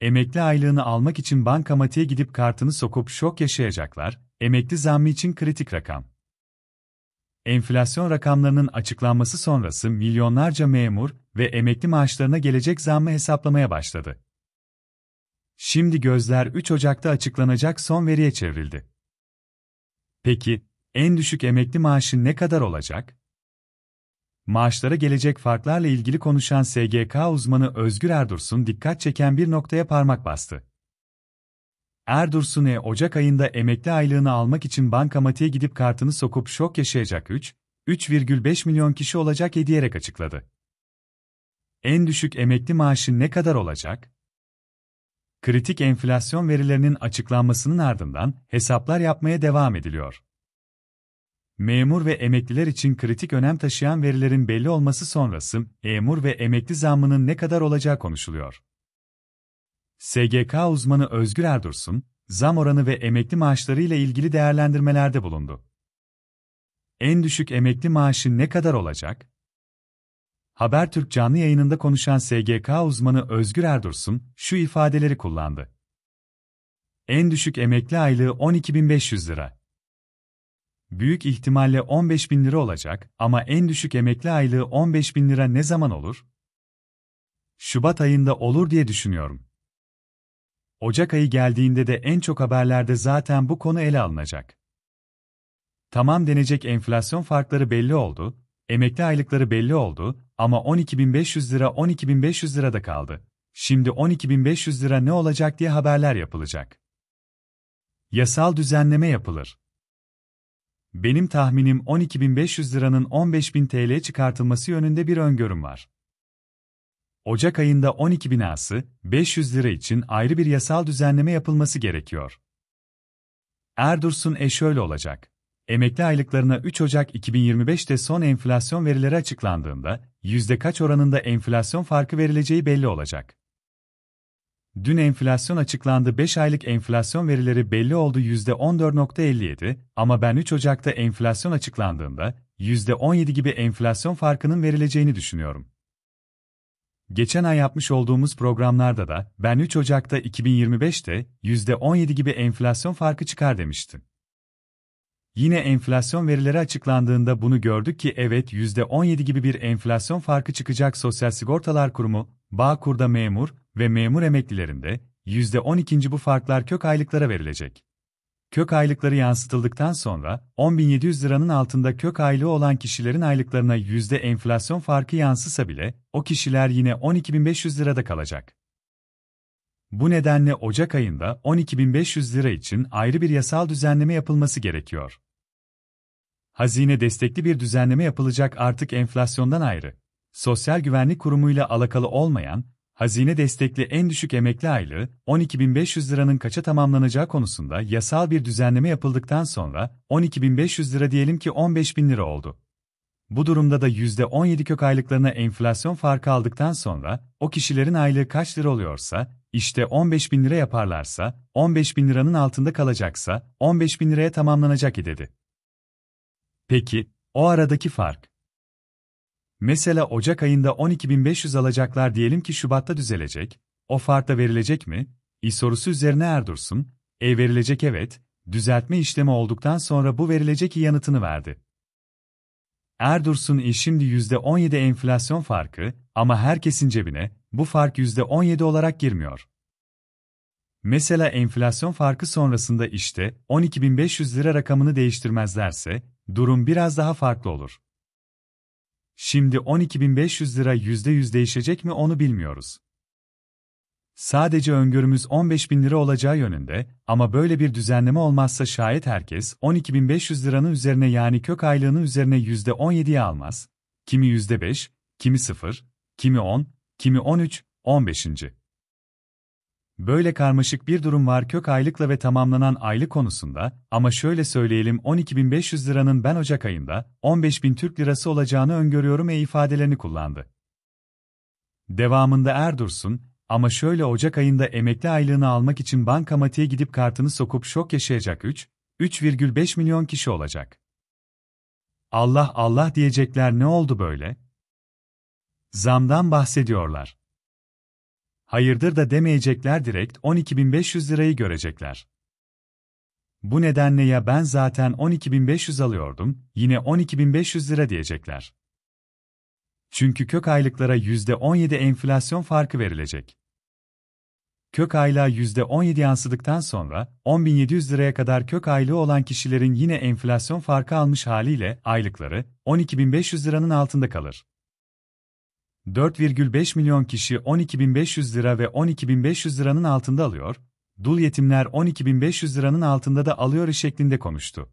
Emekli aylığını almak için bankamatiğe gidip kartını sokup şok yaşayacaklar, emekli zammı için kritik rakam. Enflasyon rakamlarının açıklanması sonrası milyonlarca memur ve emekli maaşlarına gelecek zammı hesaplamaya başladı. Şimdi gözler 3 Ocak'ta açıklanacak son veriye çevrildi. Peki, en düşük emekli maaşı ne kadar olacak? maaşlara gelecek farklarla ilgili konuşan SGK uzmanı Özgür Erdursun dikkat çeken bir noktaya parmak bastı. Erdursun e, Ocak ayında emekli aylığını almak için bankamatiğe gidip kartını sokup şok yaşayacak 3, 3,5 milyon kişi olacak ediyerek açıkladı. En düşük emekli maaşı ne kadar olacak? Kritik enflasyon verilerinin açıklanmasının ardından hesaplar yapmaya devam ediliyor memur ve emekliler için kritik önem taşıyan verilerin belli olması sonrası, memur ve emekli zammının ne kadar olacağı konuşuluyor. SGK uzmanı Özgür Erdursun, zam oranı ve emekli maaşları ile ilgili değerlendirmelerde bulundu. En düşük emekli maaşı ne kadar olacak? Habertürk canlı yayınında konuşan SGK uzmanı Özgür Erdursun şu ifadeleri kullandı. En düşük emekli aylığı 12.500 lira büyük ihtimalle 15 bin lira olacak ama en düşük emekli aylığı 15 bin lira ne zaman olur? Şubat ayında olur diye düşünüyorum. Ocak ayı geldiğinde de en çok haberlerde zaten bu konu ele alınacak. Tamam denecek enflasyon farkları belli oldu, emekli aylıkları belli oldu ama 12.500 lira 12.500 lira da kaldı. Şimdi 12.500 lira ne olacak diye haberler yapılacak. Yasal düzenleme yapılır. Benim tahminim 12.500 liranın 15.000 TL çıkartılması yönünde bir öngörüm var. Ocak ayında 12.000 ası, 500 lira için ayrı bir yasal düzenleme yapılması gerekiyor. Erdursun e şöyle olacak. Emekli aylıklarına 3 Ocak 2025'te son enflasyon verileri açıklandığında, yüzde kaç oranında enflasyon farkı verileceği belli olacak. Dün enflasyon açıklandı 5 aylık enflasyon verileri belli oldu %14.57 ama ben 3 Ocak'ta enflasyon açıklandığında %17 gibi enflasyon farkının verileceğini düşünüyorum. Geçen ay yapmış olduğumuz programlarda da ben 3 Ocak'ta 2025'te %17 gibi enflasyon farkı çıkar demiştim. Yine enflasyon verileri açıklandığında bunu gördük ki evet %17 gibi bir enflasyon farkı çıkacak Sosyal Sigortalar Kurumu, Bağkur'da memur, ve memur emeklilerinde %12. bu farklar kök aylıklara verilecek. Kök aylıkları yansıtıldıktan sonra 10.700 liranın altında kök aylığı olan kişilerin aylıklarına yüzde enflasyon farkı yansısa bile o kişiler yine 12.500 lirada kalacak. Bu nedenle Ocak ayında 12.500 lira için ayrı bir yasal düzenleme yapılması gerekiyor. Hazine destekli bir düzenleme yapılacak artık enflasyondan ayrı. Sosyal Güvenlik Kurumu ile alakalı olmayan hazine destekli en düşük emekli aylığı 12.500 liranın kaça tamamlanacağı konusunda yasal bir düzenleme yapıldıktan sonra 12.500 lira diyelim ki 15.000 lira oldu. Bu durumda da %17 kök aylıklarına enflasyon farkı aldıktan sonra o kişilerin aylığı kaç lira oluyorsa, işte 15.000 lira yaparlarsa, 15.000 liranın altında kalacaksa 15.000 liraya tamamlanacak dedi. Peki, o aradaki fark? Mesela Ocak ayında 12.500 alacaklar diyelim ki Şubat'ta düzelecek, o farkla verilecek mi? İ sorusu üzerine Erdursun, e verilecek evet, düzeltme işlemi olduktan sonra bu verilecek yanıtını verdi. Erdursun i şimdi %17 enflasyon farkı ama herkesin cebine bu fark %17 olarak girmiyor. Mesela enflasyon farkı sonrasında işte 12.500 lira rakamını değiştirmezlerse durum biraz daha farklı olur. Şimdi 12.500 lira %100 değişecek mi onu bilmiyoruz. Sadece öngörümüz 15.000 lira olacağı yönünde ama böyle bir düzenleme olmazsa şayet herkes 12.500 liranın üzerine yani kök aylığının üzerine %17'ye almaz, kimi %5, kimi 0, kimi 10, kimi 13, 15. Böyle karmaşık bir durum var kök aylıkla ve tamamlanan aylık konusunda ama şöyle söyleyelim 12.500 liranın ben Ocak ayında 15.000 Türk lirası olacağını öngörüyorum e ifadelerini kullandı. Devamında Erdursun, ama şöyle Ocak ayında emekli aylığını almak için bankamatiğe gidip kartını sokup şok yaşayacak 3, 3,5 milyon kişi olacak. Allah Allah diyecekler ne oldu böyle? Zamdan bahsediyorlar hayırdır da demeyecekler direkt 12.500 lirayı görecekler. Bu nedenle ya ben zaten 12.500 alıyordum, yine 12.500 lira diyecekler. Çünkü kök aylıklara %17 enflasyon farkı verilecek. Kök aylığa %17 yansıdıktan sonra 10.700 liraya kadar kök aylığı olan kişilerin yine enflasyon farkı almış haliyle aylıkları 12.500 liranın altında kalır. 4,5 milyon kişi 12.500 lira ve 12.500 liranın altında alıyor, dul yetimler 12.500 liranın altında da alıyor şeklinde konuştu.